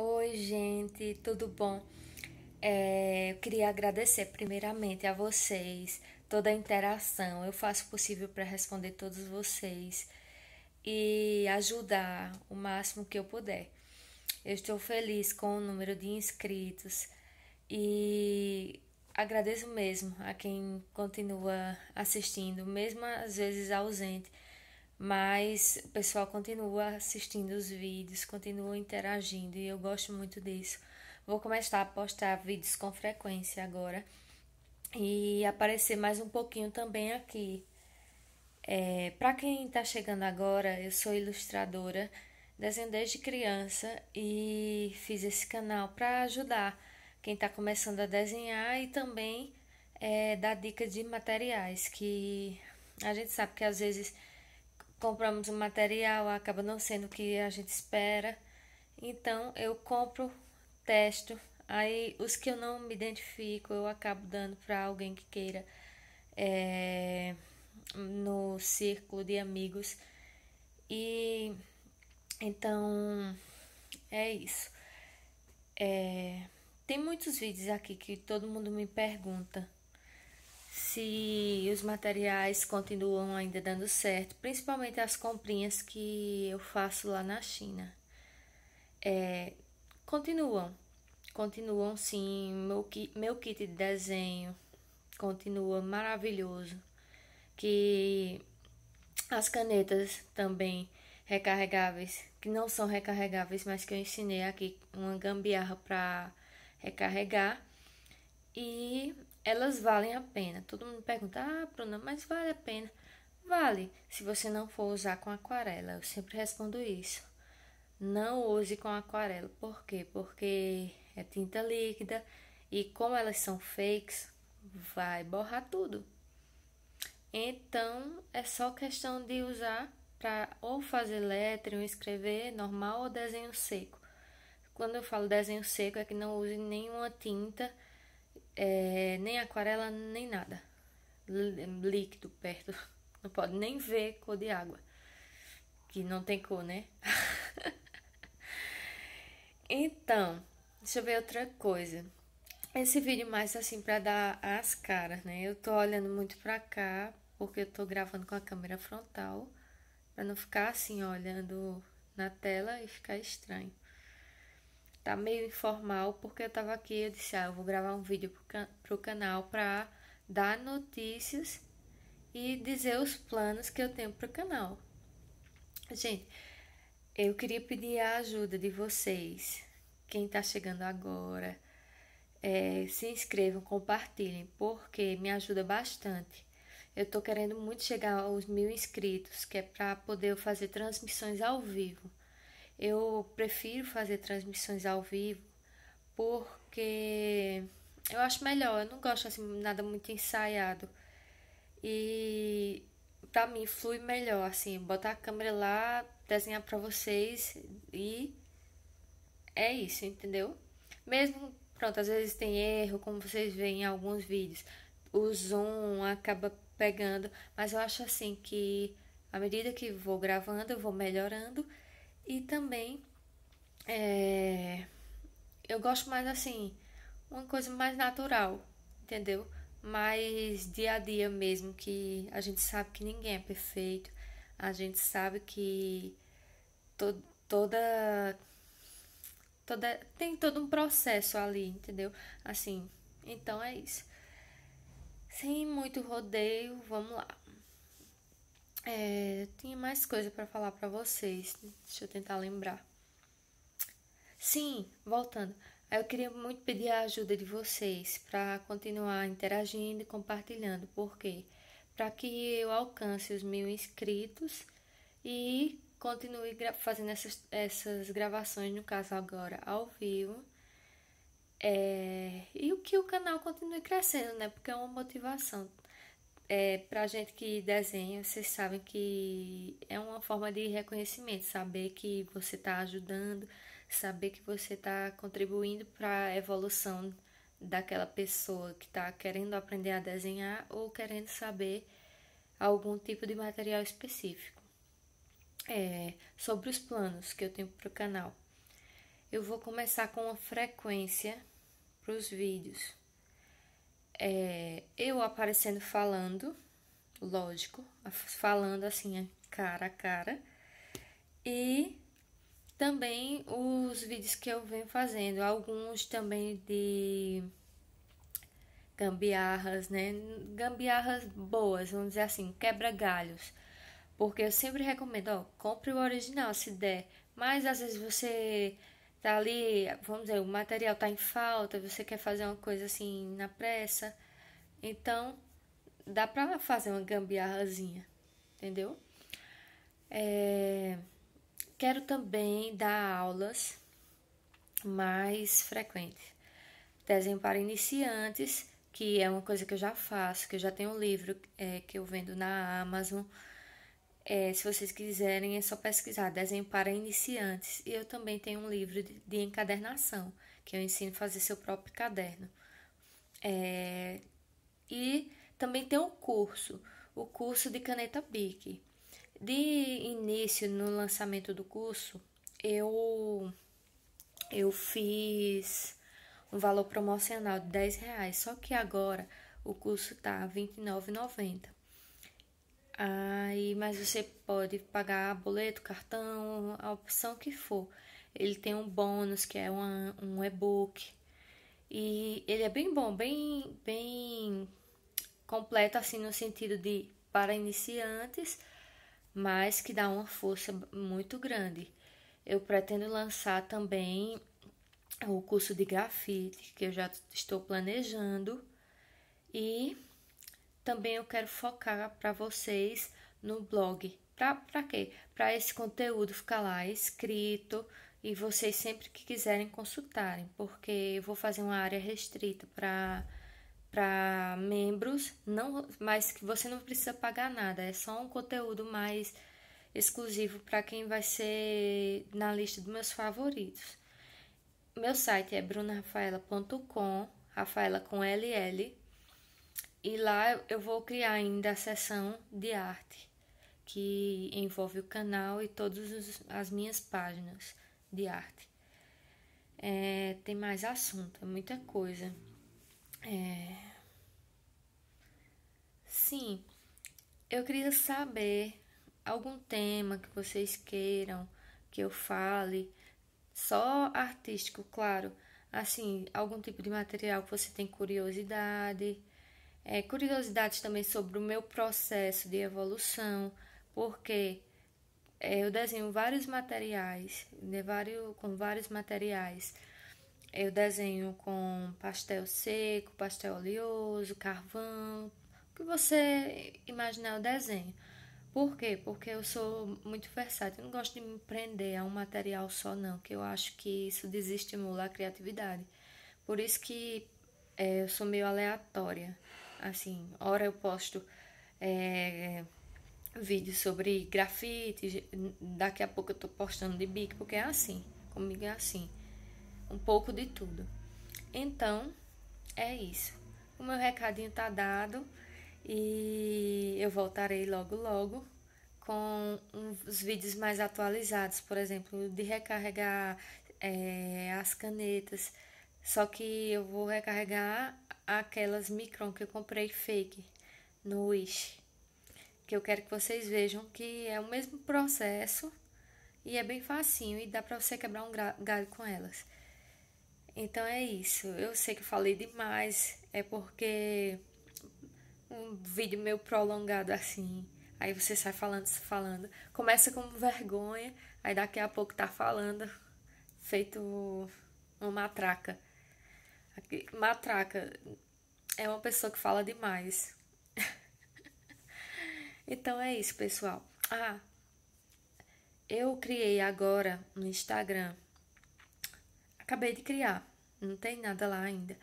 Oi, gente, tudo bom? É, eu queria agradecer primeiramente a vocês, toda a interação. Eu faço o possível para responder todos vocês e ajudar o máximo que eu puder. Eu estou feliz com o número de inscritos e agradeço mesmo a quem continua assistindo, mesmo às vezes ausente mas o pessoal continua assistindo os vídeos, continua interagindo e eu gosto muito disso. Vou começar a postar vídeos com frequência agora e aparecer mais um pouquinho também aqui. É, Para quem está chegando agora, eu sou ilustradora, desenho desde criança e fiz esse canal para ajudar quem está começando a desenhar e também é, dar dica de materiais que a gente sabe que às vezes compramos o material, acaba não sendo o que a gente espera. Então eu compro, testo, aí os que eu não me identifico eu acabo dando para alguém que queira é, no círculo de amigos. E então é isso. É, tem muitos vídeos aqui que todo mundo me pergunta se os materiais continuam ainda dando certo, principalmente as comprinhas que eu faço lá na China. É, continuam, continuam sim, meu, meu kit de desenho continua maravilhoso, que as canetas também recarregáveis, que não são recarregáveis, mas que eu ensinei aqui uma gambiarra para recarregar. E elas valem a pena. Todo mundo pergunta: Ah, Bruna, mas vale a pena? Vale, se você não for usar com aquarela. Eu sempre respondo isso. Não use com aquarela. Por quê? Porque é tinta líquida e como elas são fakes, vai borrar tudo. Então, é só questão de usar para ou fazer letra, ou escrever normal ou desenho seco. Quando eu falo desenho seco, é que não use nenhuma tinta é, nem aquarela, nem nada. líquido perto. Não pode nem ver cor de água. Que não tem cor, né? então, deixa eu ver outra coisa. Esse vídeo é mais assim para dar as caras, né? Eu tô olhando muito pra cá, porque eu tô gravando com a câmera frontal, para não ficar assim olhando na tela e ficar estranho tá meio informal, porque eu tava aqui, eu disse, ah, eu vou gravar um vídeo pro, can pro canal pra dar notícias e dizer os planos que eu tenho pro canal. Gente, eu queria pedir a ajuda de vocês, quem tá chegando agora, é, se inscrevam, compartilhem, porque me ajuda bastante. Eu tô querendo muito chegar aos mil inscritos, que é para poder fazer transmissões ao vivo. Eu prefiro fazer transmissões ao vivo porque eu acho melhor, eu não gosto assim nada muito ensaiado. E para mim flui melhor assim, botar a câmera lá, desenhar para vocês e é isso, entendeu? Mesmo pronto, às vezes tem erro, como vocês veem em alguns vídeos, o zoom acaba pegando, mas eu acho assim que à medida que vou gravando, eu vou melhorando e também é, eu gosto mais assim, uma coisa mais natural, entendeu? Mais dia a dia mesmo, que a gente sabe que ninguém é perfeito, a gente sabe que to toda. toda tem todo um processo ali, entendeu? Assim, então é isso. Sem muito rodeio, vamos lá. É, tinha mais coisa para falar para vocês. Deixa eu tentar lembrar. Sim, voltando. Eu queria muito pedir a ajuda de vocês para continuar interagindo e compartilhando, porque para que eu alcance os mil inscritos e continue fazendo essas, essas gravações, no caso agora ao vivo, é, e o que o canal continue crescendo, né? Porque é uma motivação é, para gente que desenha, vocês sabem que é uma forma de reconhecimento, saber que você está ajudando, saber que você está contribuindo para a evolução daquela pessoa que está querendo aprender a desenhar ou querendo saber algum tipo de material específico. É, sobre os planos que eu tenho para o canal, eu vou começar com a frequência para os vídeos é, eu aparecendo falando, lógico, falando assim, cara a cara, e também os vídeos que eu venho fazendo, alguns também de gambiarras, né? Gambiarras boas, vamos dizer assim, quebra-galhos. Porque eu sempre recomendo, ó, compre o original se der, mas às vezes você tá ali, vamos dizer, o material tá em falta, você quer fazer uma coisa assim na pressa. Então, dá para fazer uma gambiarrazinha, entendeu? É, quero também dar aulas mais frequentes. Desenho para iniciantes, que é uma coisa que eu já faço, que eu já tenho um livro é, que eu vendo na Amazon. É, se vocês quiserem, é só pesquisar desenho para iniciantes. E eu também tenho um livro de, de encadernação, que eu ensino a fazer seu próprio caderno. É, e também tem um curso, o curso de caneta BIC. De início, no lançamento do curso, eu, eu fiz um valor promocional de 10 reais, só que agora o curso está R$29,90. Ah, Aí, mas você pode pagar boleto, cartão, a opção que for. Ele tem um bônus que é uma, um e-book. E ele é bem bom, bem, bem completo, assim, no sentido de para iniciantes, mas que dá uma força muito grande. Eu pretendo lançar também o curso de grafite, que eu já estou planejando, e também eu quero focar para vocês no blog. Para quê? Para esse conteúdo ficar lá escrito e vocês sempre que quiserem consultarem, porque eu vou fazer uma área restrita para para membros, não, mas que você não precisa pagar nada, é só um conteúdo mais exclusivo para quem vai ser na lista dos meus favoritos. Meu site é brunarafaela.com, Rafaela com LL, e lá eu vou criar ainda a seção de arte que envolve o canal e todas as minhas páginas de arte. É, tem mais assunto, é muita coisa. É... Sim, eu queria saber algum tema que vocês queiram que eu fale, só artístico, claro. Assim, algum tipo de material que você tem curiosidade, é, também sobre o meu processo de evolução porque é, eu desenho vários materiais, né, vários, com vários materiais. Eu desenho com pastel seco, pastel oleoso, carvão, o que você imaginar eu desenho. Por quê? Porque eu sou muito versátil, eu não gosto de me prender a um material só não, que eu acho que isso desestimula a criatividade. Por isso que é, eu sou meio aleatória, assim, hora eu posto... É, vídeos sobre grafite. Daqui a pouco eu tô postando de bico, porque é assim. Comigo é assim. Um pouco de tudo. Então, é isso. O meu recadinho tá dado e eu voltarei logo logo com os vídeos mais atualizados, por exemplo, de recarregar é, as canetas. Só que eu vou recarregar aquelas Micron que eu comprei fake no Wish que eu quero que vocês vejam que é o mesmo processo e é bem facinho e dá para você quebrar um galho com elas. Então é isso. Eu sei que falei demais, é porque um vídeo meio prolongado assim. Aí você sai falando, falando. Começa com vergonha, aí daqui a pouco tá falando, feito uma matraca. Matraca é uma pessoa que fala demais. Então é isso, pessoal. Ah, eu criei agora no Instagram. Acabei de criar, não tem nada lá ainda.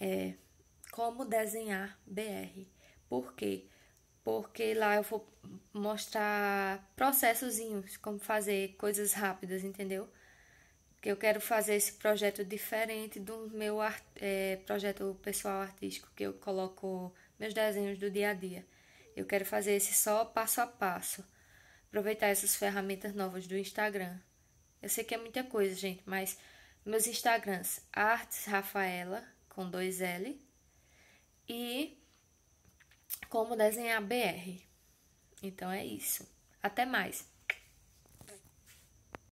É como desenhar BR. Por quê? Porque lá eu vou mostrar processozinhos, como fazer coisas rápidas, entendeu? que eu quero fazer esse projeto diferente do meu é, projeto pessoal artístico, que eu coloco meus desenhos do dia a dia. Eu quero fazer esse só passo a passo. Aproveitar essas ferramentas novas do Instagram. Eu sei que é muita coisa, gente, mas meus Instagrams, Artes Rafaela, com dois L, e Como Desenhar BR. Então é isso. Até mais!